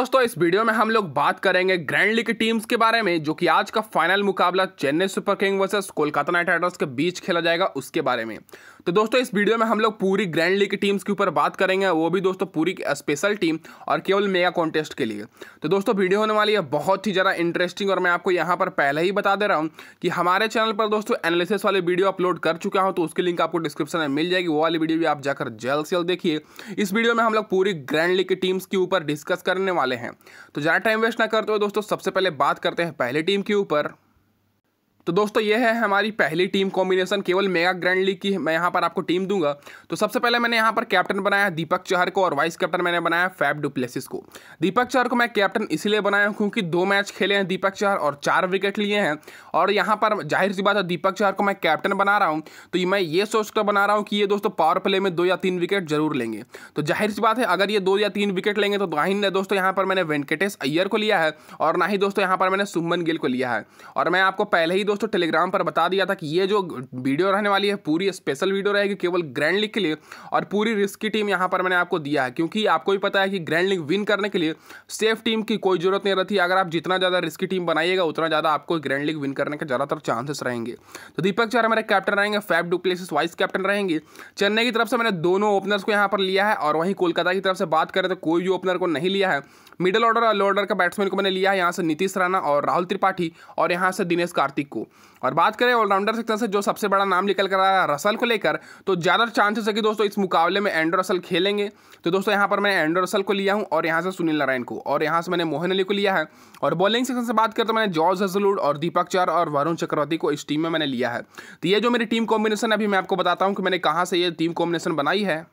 दोस्तों इस वीडियो में हम लोग बात करेंगे ग्रैंड लीग की टीम्स के बारे में जो कि आज का फाइनल मुकाबला Chennai super king versus Kolkata knight riders के बीच खेला जाएगा उसके बारे में तो दोस्तों इस वीडियो में हम लोग पूरी ग्रैंड लीग की टीम्स के ऊपर बात करेंगे वो भी दोस्तों पूरी स्पेशल टीम और केवल मेगा कॉन्टेस्ट के लिए तो दोस्तों वीडियो होने वाली है बहुत ही ज़्यादा इंटरेस्टिंग और मैं आपको यहाँ पर पहले ही बता दे रहा हूँ कि हमारे चैनल पर दोस्तों एनालिसिस वाले वीडियो अपलोड कर चुका हूँ तो उसकी लिंक आपको डिस्क्रिप्शन में मिल जाएगी वो वाली वीडियो भी आप जाकर जल्द से जल्द देखिए इस वीडियो में हम लोग पूरी ग्रैंड लीग की टीम्स के ऊपर डिस्कस करने वाले हैं तो ज़्यादा टाइम वेस्ट ना करते हुए दोस्तों सबसे पहले बात करते हैं पहले टीम के ऊपर तो दोस्तों ये है हमारी पहली टीम कॉम्बिनेशन केवल मेगा ग्रैंड लीग की मैं यहाँ पर आपको टीम दूंगा तो सबसे पहले मैंने यहाँ पर कैप्टन बनाया दीपक चहर को और वाइस कैप्टन मैंने बनाया फैब डुप्लेसिस को दीपक चहर को मैं कैप्टन इसलिए बनाया हूँ क्योंकि दो मैच खेले हैं दीपक चहर और चार विकेट लिए हैं और यहाँ पर जाहिर सी बात है दीपक चहर को मैं कैप्टन बना रहा हूँ तो मैं ये सोचकर बना रहा हूँ कि ये दोस्तों पावर प्ले में दो या तीन विकेट जरूर लेंगे तो जाहिर सी बात है अगर ये दो या तीन विकेट लेंगे तो वाहिन ने दोस्तों यहाँ पर मैंने वेंकटेश अय्यर को लिया है और ना ही दोस्तों यहाँ पर मैंने सुमन गिल को लिया है और मैं आपको पहले ही दोस्तों टेलीग्राम पर बता दिया था कि ये जो वीडियो रहने वाली है पूरी स्पेशल वीडियो रहेगी केवल ग्रैंड लीग के लिए और पूरी रिस्क की टीम यहाँ पर मैंने आपको दिया है क्योंकि आपको भी पता है कि ग्रैंड लीग विन करने के लिए सेफ टीम की कोई जरूरत नहीं रहती अगर आप जितना ज़्यादा रिस्क टीम बनाइएगा उतना ज़्यादा आपको ग्रैंड लीग विन करने के ज़्यादातर चांसेस रहेंगे तो दीपक चार हमारे कैप्टन रहेंगे फैब डुप्लेसिस वाइस कैप्टन रहेंगे चेन्नई की तरफ से मैंने दोनों ओपनर्स को यहाँ पर लिया है और वहीं कोलकाता की तरफ से बात करें तो कोई भी ओपनर को नहीं लिया है मिडिल ऑर्डर और लो ऑर्डर का बैट्समैन को मैंने लिया है यहाँ से नीतीश राणा और राहुल त्रिपाठी और यहाँ से दिनेश कार्तिक को और बात करें ऑलराउंडर सेक्शन से जो सबसे बड़ा नाम निकल कर आ रहा है रसल को लेकर तो ज़्यादा चांसेस है कि दोस्तों इस मुकाबले में एंड्रो रसल खेलेंगे तो दोस्तों यहाँ पर मैं एंड्रो रसल को लिया हूँ और यहाँ से सुनील नारायण को और यहाँ से मैंने मोहन अली को लिया है और बॉलिंग सेक्शन से बात करें तो मैंने जॉर्ज हजलूड और दीपक चार और वरुण चक्रवर्ती को इस टीम में मैंने लिया है तो ये जो मेरी टीम कॉम्बिनेशन अभी मैं आपको बताता हूँ कि मैंने कहाँ से ये टीम कॉम्बिनेशन बनाई है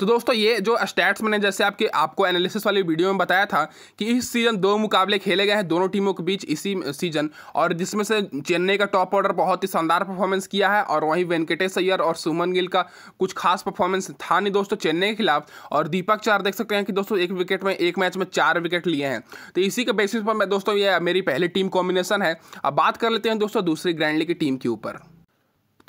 तो दोस्तों ये जो स्टैट्स मैंने जैसे आपके आपको एनालिसिस वाली वीडियो में बताया था कि इस सीज़न दो मुकाबले खेले गए हैं दोनों टीमों के बीच इसी सीज़न और जिसमें से चेन्नई का टॉप ऑर्डर बहुत ही शानदार परफॉर्मेंस किया है और वहीं वेंकटेश अय्यर और सुमन गिल का कुछ खास परफॉर्मेंस था नहीं दोस्तों चेन्नई के खिलाफ और दीपक चार देख सकते हैं कि दोस्तों एक विकेट में एक मैच में चार विकेट लिए हैं तो इसी के बेसिस पर मैं दोस्तों ये मेरी पहली टीम कॉम्बिनेशन है अब बात कर लेते हैं दोस्तों दूसरी ग्रैंड लीग की टीम के ऊपर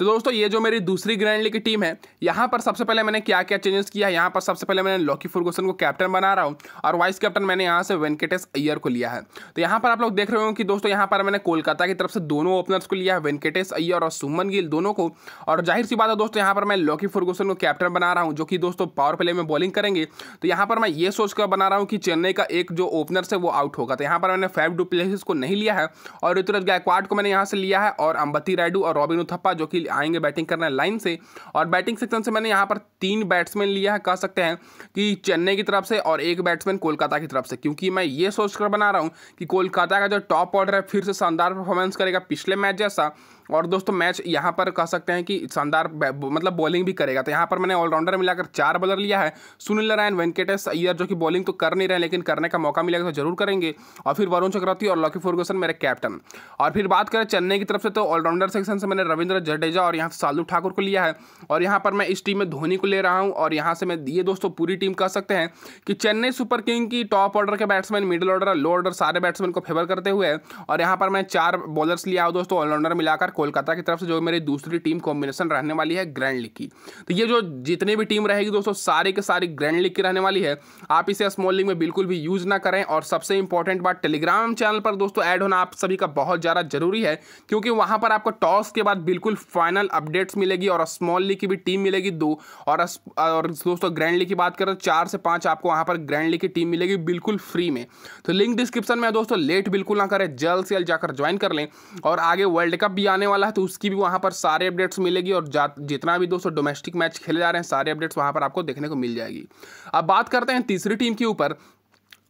तो दोस्तों ये जो मेरी दूसरी ग्रैंड लीग की टीम है यहाँ पर सबसे पहले मैंने क्या क्या चेंजेस किया है यहाँ पर सबसे पहले मैंने लॉकी फुर्गोसन को कैप्टन बना रहा हूँ और वाइस कैप्टन मैंने यहाँ से वेंकटेश अय्यर को लिया है तो यहाँ पर आप लोग देख रहे हो कि दोस्तों यहाँ पर मैंने कोलकाता की तरफ से दोनों ओपनर्स को लिया है वेंकटेश अय्यर और सुमन गिल दोनों को और जाहिर सी बात है दोस्तों यहाँ पर मैं लॉकी फुर्गोसन को कैप्टन बना रहा हूँ जो कि दोस्तों पावर प्ले में बॉलिंग करेंगे तो यहाँ पर मैं ये सोचकर बना रहा हूँ कि चेन्नई का एक जो ओपनर है वो आउट होगा तो यहाँ पर मैंने फाइव डुप्लेसिस को नहीं लिया है और ऋतुराज गायकवाड को मैंने यहाँ से लिया है और अंबती रायडू और रॉबिन उथप्पा जो कि आएंगे बैटिंग करना लाइन से और बैटिंग सेक्शन से मैंने यहाँ पर तीन बैट्समैन लिया है कह सकते हैं कि चेन्नई की तरफ से और एक बैट्समैन कोलकाता की तरफ से क्योंकि मैं ये सोचकर बना रहा हूँ कि कोलकाता का जो टॉप ऑर्डर है फिर से शानदार परफॉर्मेंस करेगा पिछले मैच जैसा और दोस्तों मैच यहाँ पर कह सकते हैं कि शानदार मतलब बॉलिंग भी करेगा तो यहाँ पर मैंने ऑलराउंडर मिलाकर चार बॉलर लिया है सुनील नारायण वेंकटेश अय्यर जो कि बॉलिंग तो कर नहीं रहे लेकिन करने का मौका मिलेगा तो जरूर करेंगे और फिर वरुण चक्रवर्ती और लॉकी फर्गूसन मेरे कैप्टन और फिर बात करें चेन्नई की तरफ से तो ऑलराउंडर सेक्शन से मैंने रविंद्र जडेजा और यहाँ से सालू ठाकुर को लिया है और यहाँ पर मैं इस टीम में धोनी को ले रहा हूँ और यहाँ से मैं ये दोस्तों पूरी टीम कह सकते हैं कि चेन्नई सुपर किंग की टॉप ऑर्डर के batsman middle order low order सारे बैट्समैन को फेवर करते हुए और यहाँ पर मैं चार बॉलर्स लिया हूँ दोस्तों ऑलराउंडर मिलाकर कोलकाता की तरफ से जो मेरी दूसरी टीम कॉम्बिनेशन रहने वाली है ग्रैंड लीग की तो ये जो जितनी भी टीम रहेगी दोस्तों सारी के सारी ग्रैंड लीग की रहने वाली है आप इसे स्मॉल लीग में बिल्कुल भी यूज़ ना करें और सबसे इंपॉर्टेंट बात टेलीग्राम चैनल पर दोस्तों ऐड होना आप सभी का बहुत ज़्यादा जरूरी है क्योंकि वहाँ पर आपको टॉस के बाद बिल्कुल फाइनल अपडेट्स मिलेगी और स्मॉल लीग की भी टीम मिलेगी दो और और और दोस्तों लीग की बात करें तो चार से पाँच आपको वहाँ पर ग्रैंड लीग की टीम मिलेगी बिल्कुल फ्री में तो लिंक डिस्क्रिप्शन में दोस्तों लेट बिल्कुल ना करें जल्द से जल्द जाकर ज्वाइन कर लें और आगे वर्ल्ड कप भी आने वाला है तो उसकी भी वहाँ पर सारे अपडेट्स मिलेगी और जितना भी दोस्तों डोमेस्टिक मैच खेले जा रहे हैं सारे अपडेट्स वहाँ पर आपको देखने को मिल जाएगी अब बात करते हैं तीसरी टीम के ऊपर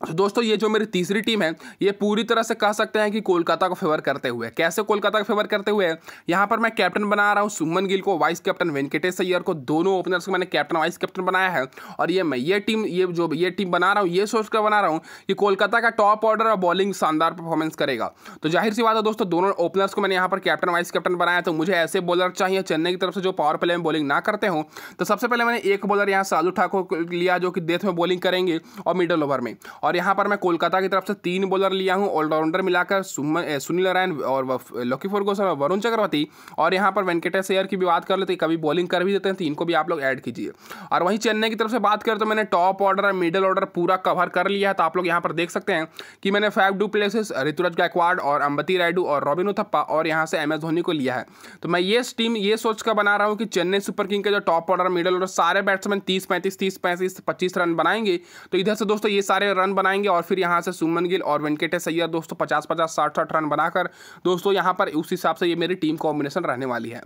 तो दोस्तों ये जो मेरी तीसरी टीम है ये पूरी तरह से कह सकते हैं कि कोलकाता को फेवर करते हुए कैसे कोलकाता को फेवर करते हुए यहाँ पर मैं कैप्टन बना रहा हूँ सुमन गिल को वाइस कैप्टन वेंकटेश सैयर को दोनों ओपनर्स को मैंने कैप्टन वाइस कैप्टन बनाया है और ये मैं ये टीम ये जो ये टीम बना रहा हूँ ये सोच बना रहा हूँ कि कोलकाता का टॉप ऑर्डर और बॉलिंग शानदार परफॉर्मेंस करेगा तो जाहिर सी बात है दोस्तों दोनों ओपनर्स को मैंने यहाँ पर कैप्टन वाइस कैप्टन बनाया तो मुझे ऐसे बॉलर चाहिए चेन्नई की तरफ से जो पावर प्ले में बॉलिंग ना करते हों तो सबसे पहले मैंने एक बॉलर यहाँ साधु ठाकुर लिया जो कि डेथ में बॉलिंग करेंगे और मिडल ओवर में और और यहाँ पर मैं कोलकाता की तरफ से तीन बॉलर लिया हूँ ऑलराउंडर मिलाकर सुनील नारायण और लकी फर्गोसन और वरुण चक्रवर्ती और यहाँ पर वेंकटेश अयर की भी बात कर लेते कभी बॉलिंग कर भी देते हैं तो इनको भी आप लोग ऐड कीजिए और वहीं चेन्नई की तरफ से बात करें तो मैंने टॉप ऑर्डर और मिडिल ऑर्डर पूरा कवर कर लिया है तो आप लोग यहाँ पर देख सकते हैं कि मैंने Faf du Plessis Ruturaj Gaikwad और अंबती रायडू और रॉबिन उथप्पा और यहाँ से एम एस धोनी को लिया है तो मैं ये टीम ये सोच कर बना रहा हूँ कि चेन्नई सुपर किंग के जो टॉप ऑर्डर मिडिल ऑर्डर सारे बैट्समैन तीस पैंतीस तीस पैंतीस पच्चीस रन बनाएंगे तो इधर से दोस्तों ये सारे रन बनाएंगे और फिर यहाँ से सुमन गिल और वेंकटेश सैयर दोस्तों पचास पचास साठ साठ रन बनाकर दोस्तों यहाँ पर उस हिसाब से ये मेरी टीम कॉम्बिनेशन रहने वाली है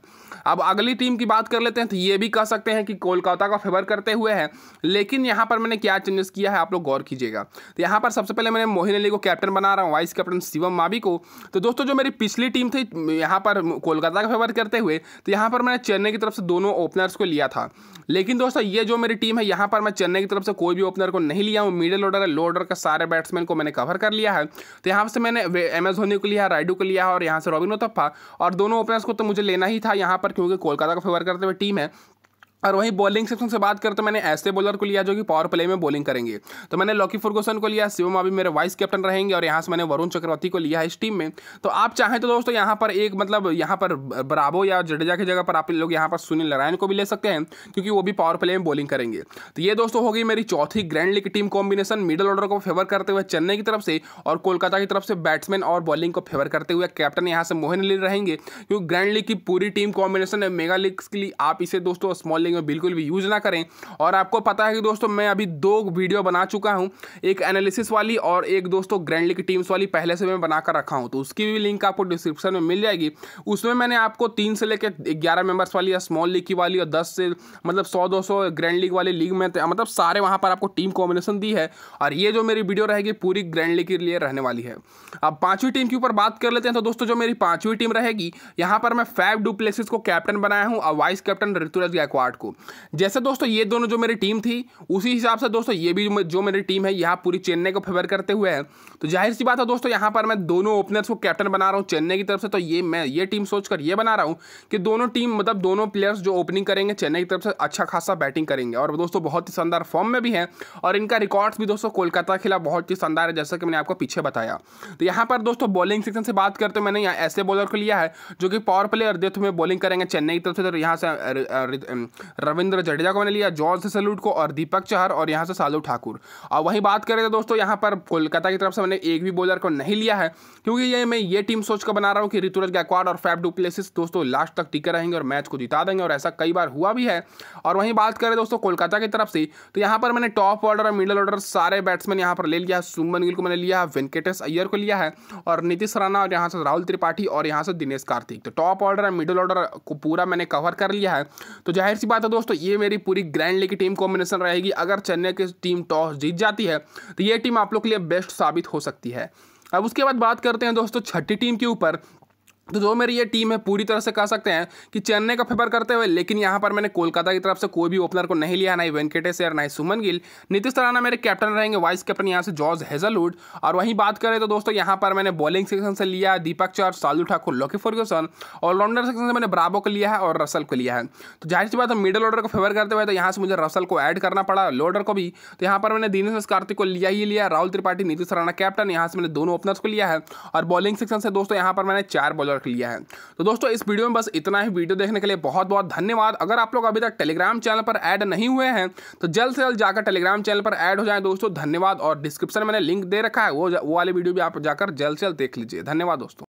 अब अगली टीम की बात कर लेते हैं तो ये भी कह सकते हैं कि कोलकाता का फेवर करते हुए है लेकिन यहाँ पर मैंने क्या चेंजेस किया है आप लोग गौर कीजिएगा तो यहाँ पर सबसे पहले मैंने मोहिन अली को कैप्टन बना रहा हूँ वाइस कैप्टन शिवम मावी को तो दोस्तों जो मेरी पिछली टीम थी यहाँ पर कोलकाता का फेवर करते हुए तो यहाँ पर मैंने चेन्नई की तरफ से दोनों ओपनर्स को लिया था लेकिन दोस्तों ये जो मेरी टीम है यहाँ पर मैं चेन्नई की तरफ से कोई भी ओपनर को नहीं लिया हूँ मिडिल ऑर्डर है लो ऑर्डर का सारे बैट्समैन को मैंने कवर कर लिया है तो यहाँ से मैंने एम एस धोनी को लिया राइडू को लिया और यहाँ से रॉबिन उतप्पा और दोनों ओपनर्स को तो मुझे लेना ही था यहाँ पर क्योंकि कोलकाता का फेवर करते हुए टीम है और वहीं बॉलिंग सेक्शन से बात करते तो मैंने ऐसे बॉलर को लिया जो कि पावर प्ले में बॉलिंग करेंगे तो मैंने लॉकी फुर्गोसन को लिया शिवम अभी मेरे वाइस कैप्टन रहेंगे और यहाँ से मैंने वरुण चक्रवर्ती को लिया है इस टीम में तो आप चाहें तो दोस्तों यहाँ पर एक मतलब यहाँ पर बराबो या जडेजा की जगह पर आप लोग यहाँ पर सुनील नारायण को भी ले सकते हैं क्योंकि वो भी पावर प्ले में बॉलिंग करेंगे तो ये दोस्तों हो गई मेरी चौथी grand league team combination middle order को फेवर करते हुए चेन्नई की तरफ से और कोलकाता की तरफ से बैट्समैन और बॉलिंग को फेवर करते हुए कैप्टन यहाँ से मोहन लील रहेंगे क्योंकि ग्रैंड लीग की पूरी टीम कॉम्बिनेशन है मेगा लीग के लिए आप इसे दोस्तों स्मॉल मॉडलिंग में बिल्कुल भी यूज़ ना करें और आपको पता है कि दोस्तों मैं अभी दो वीडियो बना चुका हूँ एक एनालिसिस वाली और एक दोस्तों ग्रैंड लीग टीम्स वाली पहले से मैं बनाकर रखा हूँ तो उसकी भी लिंक आपको डिस्क्रिप्शन में मिल जाएगी उसमें मैंने आपको तीन से लेकर ग्यारह मेंबर्स वाली या स्मॉल लीग की वाली और दस से मतलब सौ दो सौ ग्रैंड लीग वाली लीग में मतलब सारे वहाँ पर आपको टीम कॉम्बिनेशन दी है और ये जो मेरी वीडियो रहेगी पूरी ग्रैंड लीग के लिए रहने वाली है अब पाँचवीं टीम के ऊपर बात कर लेते हैं तो दोस्तों जो मेरी पाँचवीं टीम रहेगी यहाँ पर मैं फाइव डुप्लेसिस को कैप्टन बनाया हूँ और वाइस कैप्टन ऋतुराज गायकवाड़ विराट को जैसे दोस्तों ये दोनों जो मेरी टीम थी उसी हिसाब से दोस्तों ये भी जो मेरी टीम है यहाँ पूरी चेन्नई को फेवर करते हुए है तो जाहिर सी बात है दोस्तों यहाँ पर मैं दोनों ओपनर्स को कैप्टन बना रहा हूँ चेन्नई की तरफ से तो ये मैं ये टीम सोचकर ये बना रहा हूँ कि दोनों टीम मतलब दोनों प्लेयर्स जो ओपनिंग करेंगे चेन्नई की तरफ से अच्छा खासा बैटिंग करेंगे और दोस्तों बहुत ही शानदार फॉर्म में भी हैं और इनका रिकॉर्ड्स भी दोस्तों कोलकाता के खिलाफ बहुत ही शानदार है जैसा कि मैंने आपको पीछे बताया तो यहाँ पर दोस्तों बॉलिंग सेक्शन से बात करते मैंने यहाँ ऐसे बॉलर को लिया है जो कि पावर प्लेयर देते हुए बॉलिंग करेंगे चेन्नई की तरफ से तो यहाँ से रविंद्र जडेजा को मैंने लिया जॉर्ज सल्यूट को और दीपक चहर और यहाँ से साधु ठाकुर और वहीं बात करें तो दोस्तों यहाँ पर कोलकाता की तरफ से मैंने एक भी बॉलर को नहीं लिया है क्योंकि ये मैं ये टीम सोच कर बना रहा हूँ कि ऋतुरज गायकवाड़ और फैफ डुप्लेसिस दोस्तों लास्ट तक टिके रहेंगे और मैच को जिता देंगे और ऐसा कई बार हुआ भी है और वहीं बात करें दोस्तों कोलकाता की तरफ से तो यहाँ पर मैंने टॉप ऑर्डर और मिडल ऑर्डर सारे बैट्समैन यहाँ पर ले लिया है सुमन गिल को मैंने लिया है वेंकटेश अय्यर को लिया है और नीतीश राणा और यहाँ से राहुल त्रिपाठी और यहाँ से दिनेश कार्तिक तो टॉप ऑर्डर और मिडिल ऑर्डर को पूरा मैंने कवर कर लिया है तो जाहिर सी बात है दोस्तों ये मेरी पूरी ग्रैंड लीग की टीम कॉम्बिनेशन रहेगी अगर चेन्नई की टीम टॉस जीत जाती है तो ये टीम आप लोग के लिए बेस्ट साबित हो सकती है अब उसके बाद बात करते हैं दोस्तों छठी टीम के ऊपर तो जो मेरी ये टीम है पूरी तरह से कह सकते हैं कि चेन्नई का फेवर करते हुए लेकिन यहाँ पर मैंने कोलकाता की तरफ से कोई भी ओपनर को नहीं लिया ना ही वेंकटेश या ना ही सुमन गिल नीतीश तराना मेरे कैप्टन रहेंगे वाइस कैप्टन यहाँ से जॉर्ज हेजलवुड और वहीं बात करें तो दोस्तों यहाँ पर मैंने बॉलिंग सेक्शन से लिया Deepak Chahar Shardul Thakur Lockie Ferguson allrounder section से मैंने ब्राबो को लिया है और रसल को लिया है तो जाहिर सी बात है मिडल ऑर्डर को फेवर करते हुए तो यहाँ से मुझे रसल को ऐड करना पड़ा लोडर को भी तो यहाँ पर मैंने दिनेश कार्तिक को लिया ही लिया राहुल त्रिपाठी नीतीश राणा कैप्टन यहाँ से मैंने दोनों ओपनर्स को लिया है और बॉलिंग सेक्शन से दोस्तों यहाँ पर मैंने चार बॉलर रख लिया है तो दोस्तों इस वीडियो में बस इतना ही वीडियो देखने के लिए बहुत बहुत धन्यवाद अगर आप लोग अभी तक टेलीग्राम चैनल पर ऐड नहीं हुए हैं तो जल्द से जल्द जाकर टेलीग्राम चैनल पर ऐड हो जाए दोस्तों धन्यवाद और डिस्क्रिप्शन मैंने लिंक दे रखा है वो, वो वाली वीडियो भी आप जाकर जल्द से जल्द देख लीजिए धन्यवाद दोस्तों